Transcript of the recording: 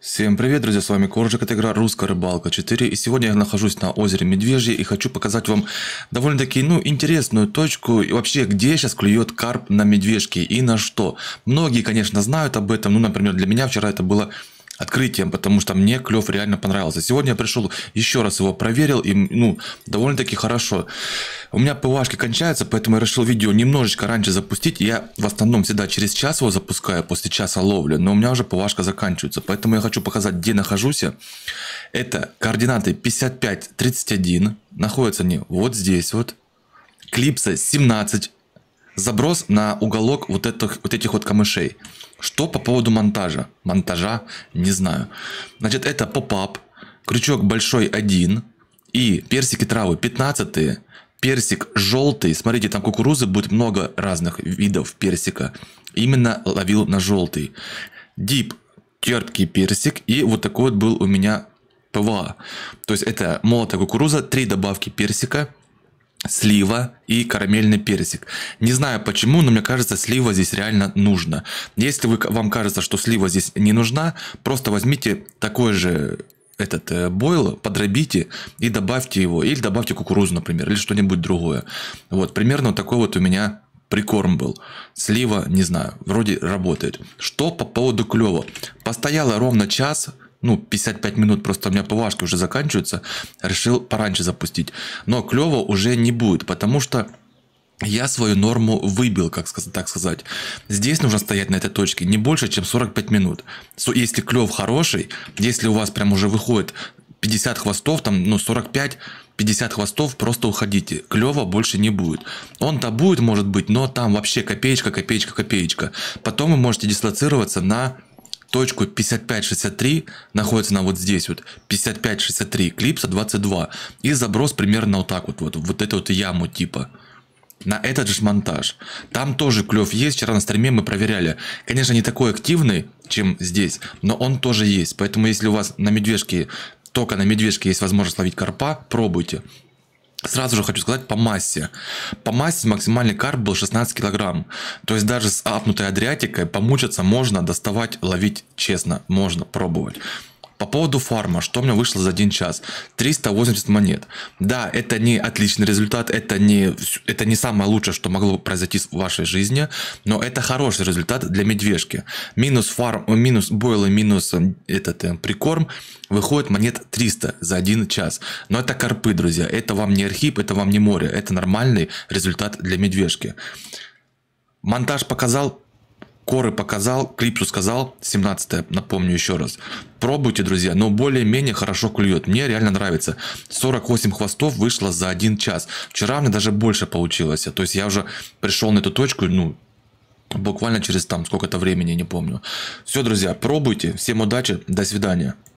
Всем привет, друзья, с вами Коржик, это игра «Русская рыбалка 4» и сегодня я нахожусь на озере Медвежье и хочу показать вам довольно-таки, ну, интересную точку и вообще, где сейчас клюет карп на медвежке и на что. Многие, конечно, знают об этом, ну, например, для меня вчера это было открытием, потому что мне клев реально понравился. Сегодня я пришел, еще раз его проверил, и ну, довольно-таки хорошо. У меня ПВАшки кончаются, поэтому я решил видео немножечко раньше запустить. Я в основном всегда через час его запускаю, после часа ловли, но у меня уже ПВАшка заканчивается. Поэтому я хочу показать, где нахожусь. Это координаты 55-31. Находятся они вот здесь вот. Клипса 17 заброс на уголок вот этих вот, этих вот камышей. Что по поводу монтажа? Монтажа не знаю. Значит, это поп-ап, крючок большой один и персики травы 15 -е. Персик желтый, смотрите, там кукурузы будет много разных видов персика. Именно ловил на желтый. Дип, терпкий персик и вот такой вот был у меня ПВА. То есть это молотая кукуруза, три добавки персика – слива и карамельный персик. Не знаю почему, но мне кажется, слива здесь реально нужна. Если вы, вам кажется, что слива здесь не нужна, просто возьмите такой же этот э, бойл, подробите и добавьте его. Или добавьте кукурузу, например, или что-нибудь другое. Вот, примерно такой вот у меня прикорм был. Слива, не знаю, вроде работает. Что по поводу клёва? Постояла ровно час, ну, 55 минут просто у меня плавашки уже заканчиваются, решил пораньше запустить. Но клево уже не будет, потому что я свою норму выбил, как сказать, так сказать. Здесь нужно стоять на этой точке не больше, чем 45 минут. Если клев хороший, если у вас прям уже выходит 50 хвостов, там, ну, 45, 50 хвостов, просто уходите. Клево больше не будет. Он-то будет, может быть, но там вообще копеечка, копеечка, копеечка. Потом вы можете дислоцироваться на точку 5563 находится она вот здесь вот, 5563 клипса 22. И заброс примерно вот так вот, вот, вот эту вот яму типа. На этот же монтаж. Там тоже клев есть, вчера на стриме мы проверяли. Конечно, не такой активный, чем здесь, но он тоже есть. Поэтому если у вас на медвежке, только на медвежке есть возможность ловить карпа, пробуйте. Сразу же хочу сказать по массе. По массе максимальный карп был 16 килограмм. То есть даже с апнутой адриатикой помучаться можно, доставать, ловить честно, можно пробовать. По поводу фарма, что у меня вышло за один час? 380 монет. Да, это не отличный результат, это не, это не самое лучшее, что могло произойти в вашей жизни, но это хороший результат для медвежки. Минус фарм, минус бойлы, минус э, этот э, прикорм, выходит монет 300 за один час. Но это карпы, друзья, это вам не архип, это вам не море, это нормальный результат для медвежки. Монтаж показал Коры показал, Клипсу сказал, 17 напомню еще раз. Пробуйте, друзья, но более-менее хорошо клюет. Мне реально нравится. 48 хвостов вышло за 1 час. Вчера мне даже больше получилось. То есть я уже пришел на эту точку, ну, буквально через там сколько-то времени, не помню. Все, друзья, пробуйте. Всем удачи, до свидания.